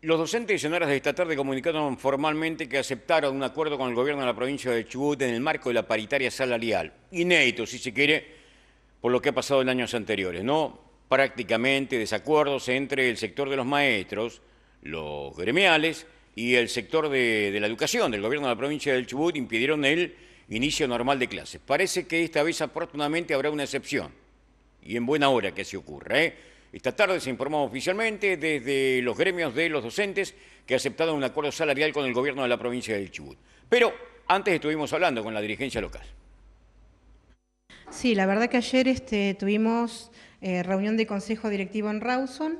Los docentes y señoras de esta tarde comunicaron formalmente que aceptaron un acuerdo con el gobierno de la provincia de Chubut en el marco de la paritaria salarial. Inédito, si se quiere, por lo que ha pasado en años anteriores, ¿no? Prácticamente desacuerdos entre el sector de los maestros, los gremiales y el sector de, la educación del gobierno de la provincia del Chubut impidieron el inicio normal de clases. Parece que esta vez afortunadamente habrá una excepción, y en buena hora que se ocurra, ¿eh? Esta tarde se informó oficialmente desde los gremios de los docentes que aceptaron un acuerdo salarial con el gobierno de la provincia del Chubut. Pero antes estuvimos hablando con la dirigencia local. Sí, la verdad que ayer este, tuvimos eh, reunión de consejo directivo en Rawson,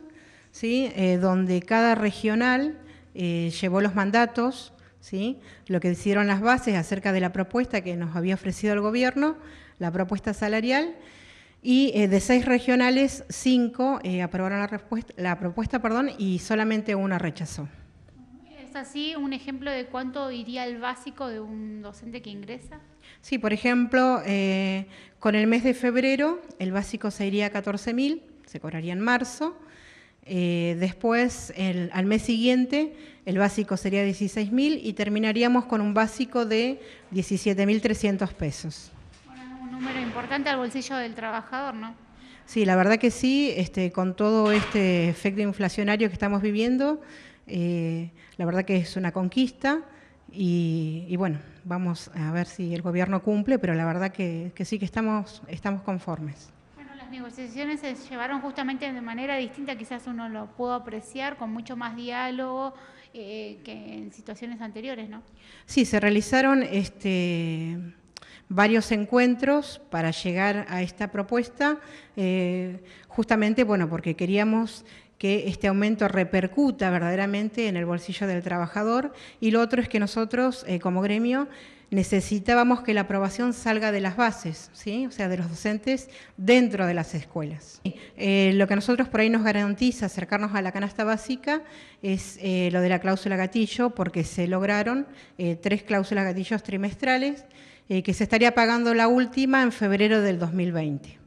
¿sí? Eh, donde cada regional eh, llevó los mandatos, ¿sí? lo que hicieron las bases acerca de la propuesta que nos había ofrecido el gobierno, la propuesta salarial. Y eh, de seis regionales, cinco eh, aprobaron la, la propuesta perdón, y solamente una rechazó. ¿Es así un ejemplo de cuánto iría el básico de un docente que ingresa? Sí, por ejemplo, eh, con el mes de febrero el básico se iría a 14.000, se cobraría en marzo. después, al mes siguiente, el básico sería 16.000 y terminaríamos con un básico de 17.300 pesos número importante al bolsillo del trabajador, ¿no? Sí, la verdad que sí, este, con todo este efecto inflacionario que estamos viviendo, eh, la verdad que es una conquista y, bueno, vamos a ver si el gobierno cumple, pero la verdad que, sí que estamos, estamos conformes negociaciones se llevaron justamente de manera distinta, quizás uno lo pudo apreciar con mucho más diálogo eh, que en situaciones anteriores, ¿no? Sí, se realizaron este, varios encuentros para llegar a esta propuesta, eh, justamente bueno, porque queríamos que este aumento repercuta verdaderamente en el bolsillo del trabajador y lo otro es que nosotros eh, como gremio necesitábamos que la aprobación salga de las bases, ¿sí? o sea, de los docentes dentro de las escuelas. Eh, lo que nosotros por ahí nos garantiza acercarnos a la canasta básica es eh, lo de la cláusula gatillo, porque se lograron tres cláusulas gatillos trimestrales, que se estaría pagando la última en febrero del 2020.